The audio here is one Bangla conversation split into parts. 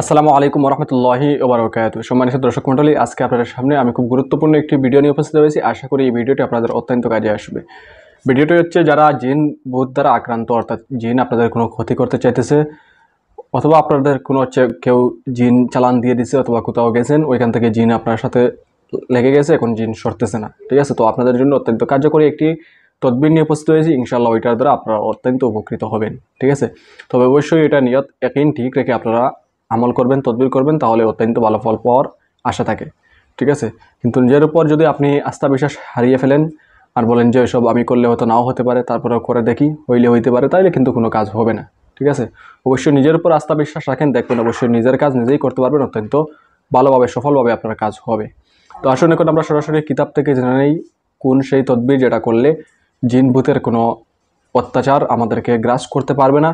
আসসালামু আলাইকুম রহমতুল্লাহি ওবরাকাত সম্মানিত দর্শক মন্ডলী আজকে আপনাদের সামনে আমি খুব গুরুত্বপূর্ণ একটি ভিডিও নিয়ে উপস্থিত হয়েছি আশা করি এই ভিডিওটি আপনাদের অত্যন্ত কাজে আসবে ভিডিওটি হচ্ছে যারা জিন ভূত দ্বারা আক্রান্ত অর্থাৎ জিন আপনাদের কোনো ক্ষতি করতে চাইতেছে অথবা আপনাদের কোনো হচ্ছে কেউ জিন চালান দিয়ে দিচ্ছে অথবা কোথাও গেছেন ওইখান থেকে জিন আপনার সাথে লেগে গেছে এখন জিন সরতেছে না ঠিক আছে তো আপনাদের জন্য অত্যন্ত কার্যকরী একটি তদবির নিয়ে উপস্থিত হয়েছি ইনশাল্লাহ ওইটার দ্বারা আপনারা অত্যন্ত উপকৃত হবেন ঠিক আছে তবে অবশ্যই এটা নিয়ত একদিন ঠিক রেখে আপনারা আমল করবেন তদবির করবেন তাহলে অত্যন্ত ভালো ফল পাওয়ার আশা থাকে ঠিক আছে কিন্তু নিজের উপর যদি আপনি আস্থা বিশ্বাস হারিয়ে ফেলেন আর বলেন যে ওইসব আমি করলে হয়তো নাও হতে পারে তারপরে করে দেখি হইলে হইতে পারে তাইলে কিন্তু কোনো কাজ হবে না ঠিক আছে অবশ্যই নিজের উপর আস্থা বিশ্বাস রাখেন দেখবেন অবশ্যই নিজের কাজ নিজেই করতে পারবেন অত্যন্ত ভালোভাবে সফলভাবে আপনার কাজ হবে তো আসুন এখন আমরা সরাসরি কিতাব থেকে জেনে নেই কোন সেই তদবির যেটা করলে জিনভূতের কোনো অত্যাচার আমাদেরকে গ্রাস করতে পারবে না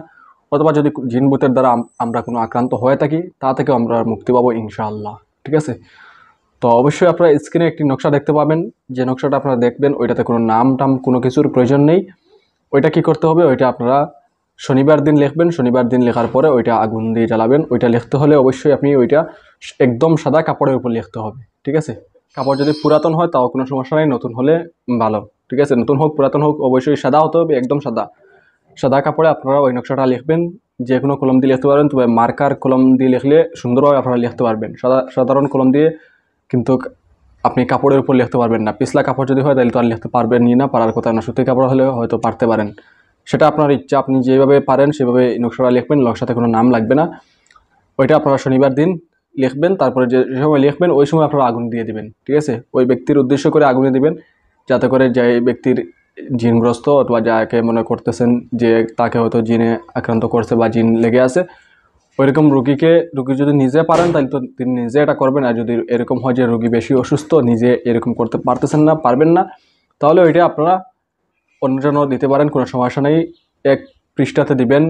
অথবা যদি জিনভূতের দ্বারা আমরা কোনো আক্রান্ত হয়ে থাকি তা থেকে আমরা মুক্তি পাবো ইনশাআল্লাহ ঠিক আছে তো অবশ্যই আপনারা স্ক্রিনে একটি নকশা দেখতে পাবেন যে নকশাটা আপনারা দেখবেন ওইটাতে কোনো নাম টাম কোনো কিছুর প্রয়োজন নেই ওইটা কি করতে হবে ওইটা আপনারা শনিবার দিন লিখবেন শনিবার দিন লেখার পরে ওইটা আগুন দিয়ে জ্বালাবেন ওইটা লিখতে হলে অবশ্যই আপনি ওইটা একদম সাদা কাপড়ের উপর লিখতে হবে ঠিক আছে কাপড় যদি পুরাতন হয় তাও কোনো সমস্যা নেই নতুন হলে ভালো ঠিক আছে নতুন হোক পুরাতন হোক অবশ্যই সাদা হতে হবে একদম সাদা সাদা কাপড়ে আপনারা ওই নকশাটা লিখবেন যে কোনো কলম দিয়ে লিখতে পারবেন তবে মার্কার কলম দিয়ে লিখলে সুন্দরভাবে আপনারা লিখতে পারবেন সাদা সাধারণ কলম দিয়ে কিন্তু আপনি কাপড়ের উপর লিখতে পারবেন না পিছলা কাপড় যদি হয় তাহলে তো আর লিখতে পারবেন না পারার কথা না সুতি কাপড় হলে হয়তো পারতে পারেন সেটা আপনার ইচ্ছা আপনি যেভাবে পারেন সেভাবে নকশাটা লিখবেন নকশাতে কোনো নাম লাগবে না ওইটা আপনারা শনিবার দিন লিখবেন তারপরে যে সময় লিখবেন ওই সময় আপনারা আগুন দিয়ে দিবেন ঠিক আছে ওই ব্যক্তির উদ্দেশ্য করে আগুন দিয়ে দিবেন যাতে করে যে ব্যক্তির জিনগ্রস্ত অথবা যাকে মনে করতেছেন যে তাকে হয়তো জিনে আক্রান্ত করছে বা জিন লেগে আছে ওইরকম রুগীকে রুগী যদি নিজে পারেন তাহলে তো তিনি নিজে এটা করবেন আর যদি এরকম হয় যে রুগী বেশি অসুস্থ নিজে এরকম করতে পারতেছেন না পারবেন না তাহলে ওইটা আপনারা অন্যজনও দিতে পারেন কোনো সমস্যা নেই এক পৃষ্ঠাতে দিবেন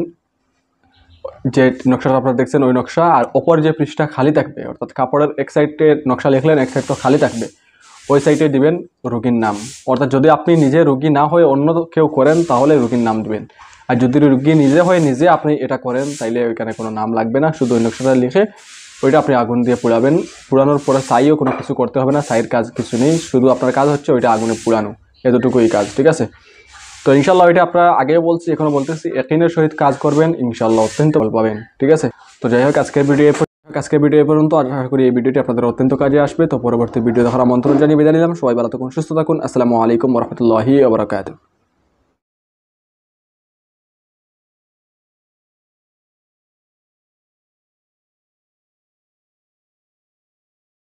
যে নকশাটা আপনারা দেখছেন ওই নকশা আর ওপর যে পৃষ্ঠা খালি থাকবে অর্থাৎ কাপড়ের এক সাইডে নকশা লিখলেন এক সাইড তো খালি থাকবে ওই সাইডে দিবেন রুগীর নাম অর্থাৎ যদি আপনি নিজে রুগী না হয়ে অন্য কেউ করেন তাহলে রুগীর নাম দিবেন আর যদি রুগী নিজে হয়ে নিজে আপনি এটা করেন তাইলে ওইখানে কোনো নাম লাগবে না শুধু ওই নকশাটা লিখে ওইটা আপনি আগুন দিয়ে পোড়াবেন পুরানোর পরে সাইও কোনো কিছু করতে হবে না সাইয়ের কাজ কিছু নেই শুধু আপনার কাজ হচ্ছে ওইটা আগুনে পোড়ানো এতটুকুই কাজ ঠিক আছে তো ইনশাল্লাহ এটা আপনারা আগে বলছি এখনো বলতেছি একিনের সহিত কাজ করবেন ইনশাল্লাহ অত্যন্ত ভালো পাবেন ঠিক আছে তো যাই হোক আজকের ভিডিও আজকের ভিডিও এ পর্যন্ত আশা করি এই ভিডিওটি আপনাদের অত্যন্ত কাজে আসবে তো পরবর্তী ভিডিও দেখার আমন্ত্রণ জানিয়ে বিদায় নিলাম সবাই ভালো থাকুন সুস্থ থাকুন আসসালামু আলাইকুম রহমতুল্লাহি